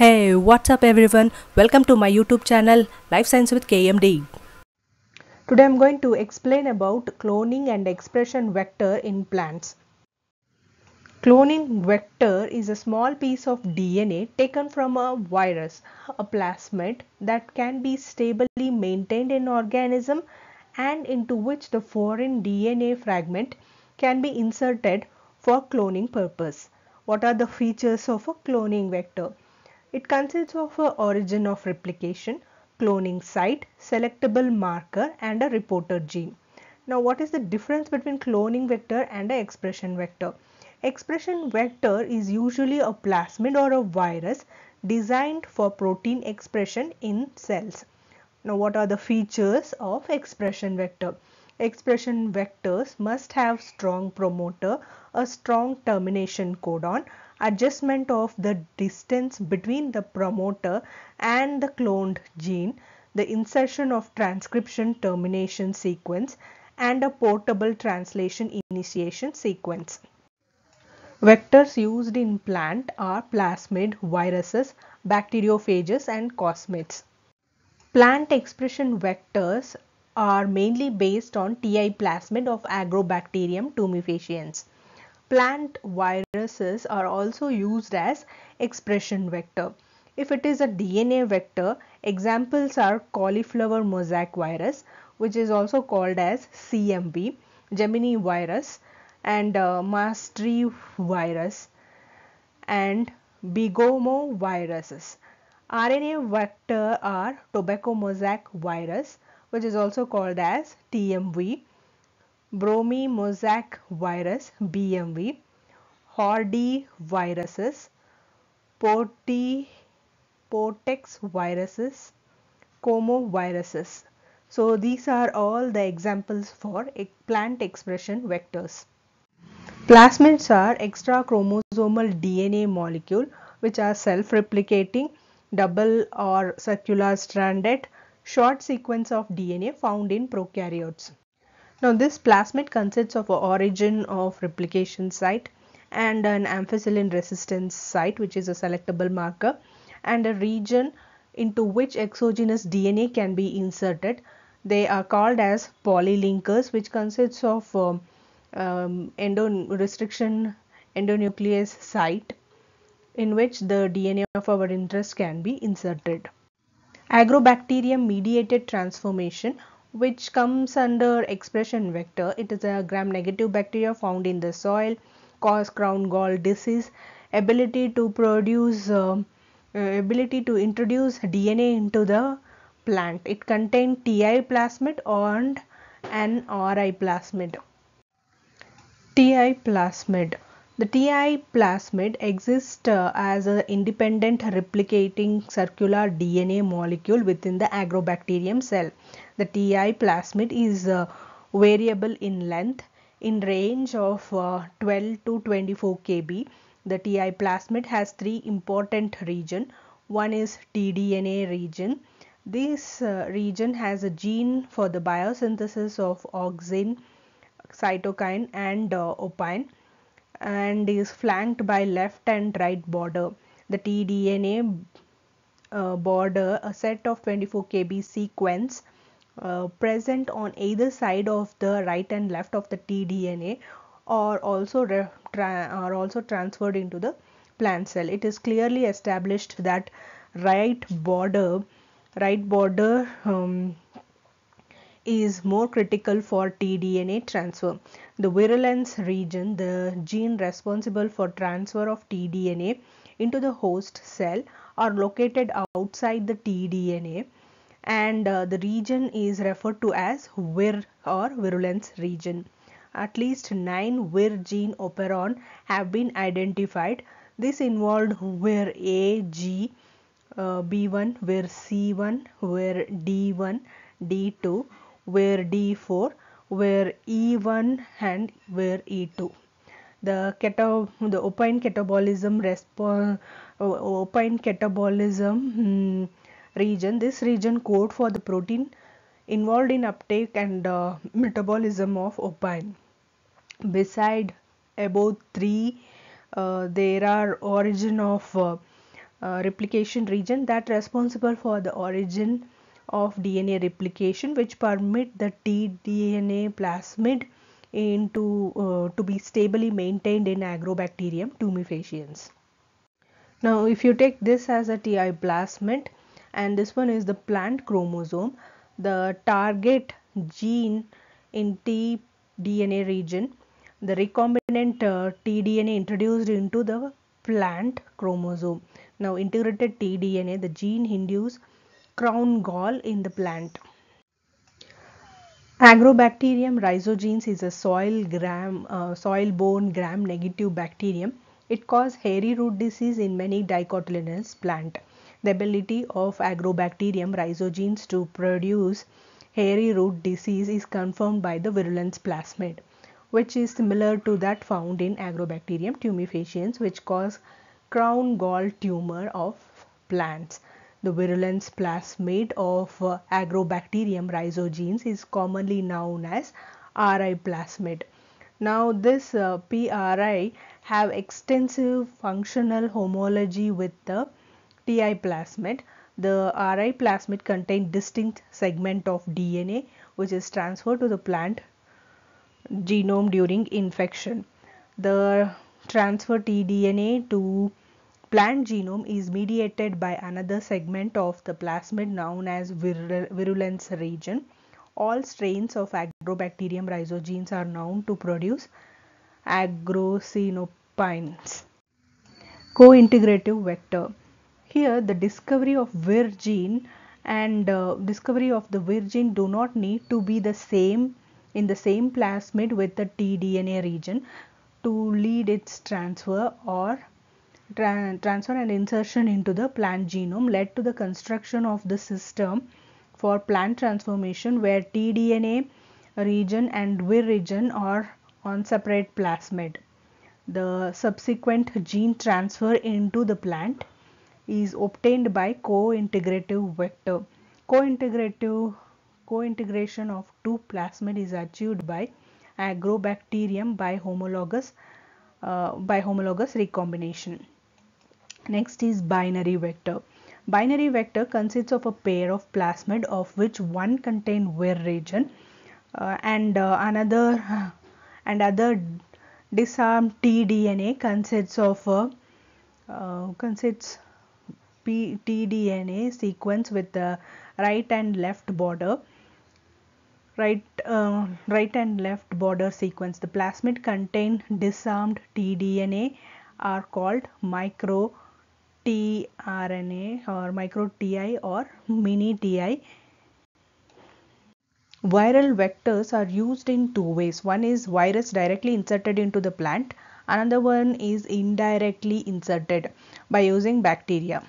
Hey, what's up everyone? Welcome to my YouTube channel Life Science with KMD. Today I'm going to explain about cloning and expression vector in plants. Cloning vector is a small piece of DNA taken from a virus, a plasmid that can be stably maintained in organism and into which the foreign DNA fragment can be inserted for cloning purpose. What are the features of a cloning vector? It consists of a origin of replication, cloning site, selectable marker and a reporter gene. Now what is the difference between cloning vector and a expression vector? Expression vector is usually a plasmid or a virus designed for protein expression in cells. Now what are the features of expression vector? Expression vectors must have strong promoter, a strong termination codon adjustment of the distance between the promoter and the cloned gene, the insertion of transcription termination sequence and a portable translation initiation sequence. Vectors used in plant are plasmid, viruses, bacteriophages and cosmids. Plant expression vectors are mainly based on TI plasmid of Agrobacterium tumefaciens plant viruses are also used as expression vector. If it is a DNA vector, examples are cauliflower mosaic virus, which is also called as CMV, Gemini virus, and uh, Mastery virus, and Bigomo viruses. RNA vector are tobacco mosaic virus, which is also called as TMV, Bromo-mosaic virus BMV, Hordy viruses, Porti, Portex viruses, Comoviruses. So these are all the examples for plant expression vectors. Plasmids are extra chromosomal DNA molecule which are self-replicating, double or circular stranded, short sequence of DNA found in prokaryotes. Now this plasmid consists of an origin of replication site and an ampicillin resistance site which is a selectable marker and a region into which exogenous DNA can be inserted. They are called as polylinkers which consists of um, um, endo restriction endonuclease site in which the DNA of our interest can be inserted. Agrobacterium mediated transformation which comes under expression vector. It is a gram-negative bacteria found in the soil, cause crown gall disease, ability to produce, uh, uh ability to introduce DNA into the plant. It contains Ti plasmid and an RI plasmid. Ti plasmid the Ti plasmid exists uh, as an independent replicating circular DNA molecule within the agrobacterium cell. The Ti plasmid is uh, variable in length in range of uh, 12 to 24 kb. The Ti plasmid has three important region. One is tDNA region. This uh, region has a gene for the biosynthesis of auxin, cytokine and uh, opine and is flanked by left and right border. The tDNA uh, border, a set of 24 kb sequence uh, present on either side of the right and left of the tDNA are also are also transferred into the plant cell. It is clearly established that right border right border um, is more critical for tDNA transfer. The virulence region, the gene responsible for transfer of tDNA into the host cell are located outside the tDNA and uh, the region is referred to as vir or virulence region. At least 9 vir gene operon have been identified. This involved vir A, G, uh, B1, vir C1, vir D1, D2 where D4, where E1 and where E2. The, keto, the opine catabolism uh, opine catabolism hmm, region, this region code for the protein involved in uptake and uh, metabolism of opine. Beside above 3, uh, there are origin of uh, uh replication region that responsible for the origin of DNA replication which permit the tDNA plasmid into uh, to be stably maintained in agrobacterium tumefaciens. Now if you take this as a TI plasmid and this one is the plant chromosome, the target gene in tDNA region, the recombinant uh, tDNA introduced into the plant chromosome. Now integrated tDNA, the gene induced crown gall in the plant. Agrobacterium rhizogenes is a soil gram, uh, soil borne gram negative bacterium. It causes hairy root disease in many dicotyledonous plant. The ability of Agrobacterium rhizogenes to produce hairy root disease is confirmed by the virulence plasmid, which is similar to that found in Agrobacterium tumefaciens, which cause crown gall tumor of plants. The virulence plasmid of uh, Agrobacterium rhizogenes is commonly known as RI plasmid. Now this uh, PRI have extensive functional homology with the TI plasmid. The RI plasmid contain distinct segment of DNA which is transferred to the plant genome during infection. The transfer tDNA to plant genome is mediated by another segment of the plasmid known as virulence region. All strains of Agrobacterium rhizogenes are known to produce agrocinopines. Co-integrative vector. Here the discovery of vir gene and uh, discovery of the vir gene do not need to be the same in the same plasmid with the tDNA region to lead its transfer or tra transfer and insertion into the plant genome led to the construction of the system for plant transformation where tDNA region and Wr region are on separate plasmid. The subsequent gene transfer into the plant is obtained by co-integrative vector. Co-integrative co-integration of two plasmid is achieved by agrobacterium by homologous uh, by homologous recombination. Next is binary vector. Binary vector consists of a pair of plasmid of which one contain vir region uh, and uh, another and other disarmed tDNA consists of a uh, consists tDNA sequence with the right and left border right uh, right and left border sequence the plasmid contain disarmed tDNA are called micro tRNA or micro TI or mini TI. Viral vectors are used in two ways. One is virus directly inserted into the plant. Another one is indirectly inserted by using bacteria.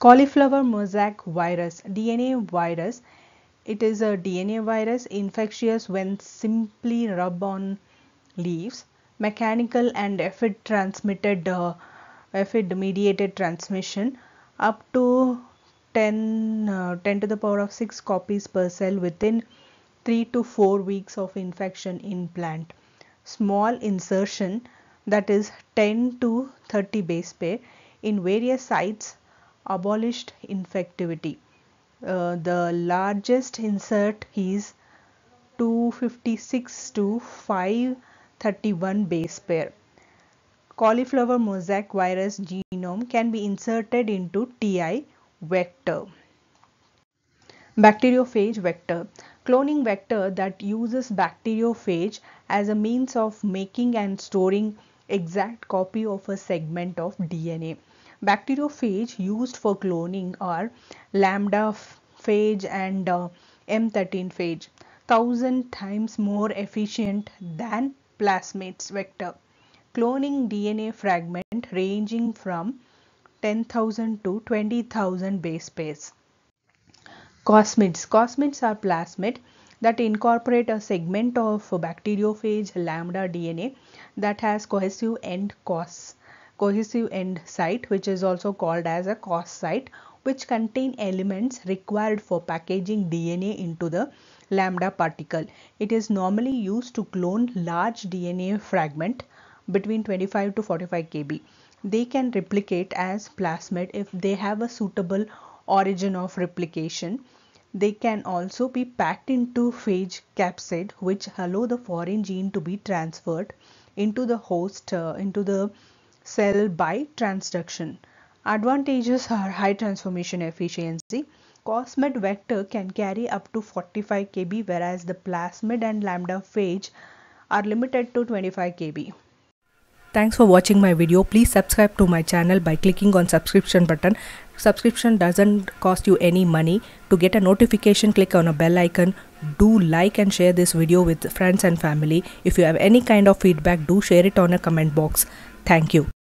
Cauliflower mosaic virus, DNA virus. It is a DNA virus infectious when simply rub on leaves. Mechanical and effort transmitted uh, FID mediated transmission up to 10, uh, 10 to the power of 6 copies per cell within 3 to 4 weeks of infection in plant. Small insertion that is 10 to 30 base pair in various sites abolished infectivity. Uh, the largest insert is 256 to 531 base pair cauliflower mosaic virus genome can be inserted into TI vector. Bacteriophage vector. Cloning vector that uses bacteriophage as a means of making and storing exact copy of a segment of DNA. Bacteriophage used for cloning are lambda phage and uh, M13 phage, thousand times more efficient than plasmids vector cloning DNA fragment ranging from 10,000 to 20,000 base pairs. Cosmids. Cosmids are plasmid that incorporate a segment of bacteriophage lambda DNA that has cohesive end cos cohesive end site which is also called as a cos site which contain elements required for packaging DNA into the lambda particle. It is normally used to clone large DNA fragment between 25 to 45 kb. They can replicate as plasmid if they have a suitable origin of replication. They can also be packed into phage capsid which allow the foreign gene to be transferred into the host uh, into the cell by transduction. Advantages are high transformation efficiency. Cosmid vector can carry up to 45 kb whereas the plasmid and lambda phage are limited to 25 kb. Thanks for watching my video. Please subscribe to my channel by clicking on subscription button. Subscription doesn't cost you any money. To get a notification, click on a bell icon. Do like and share this video with friends and family. If you have any kind of feedback, do share it on a comment box. Thank you.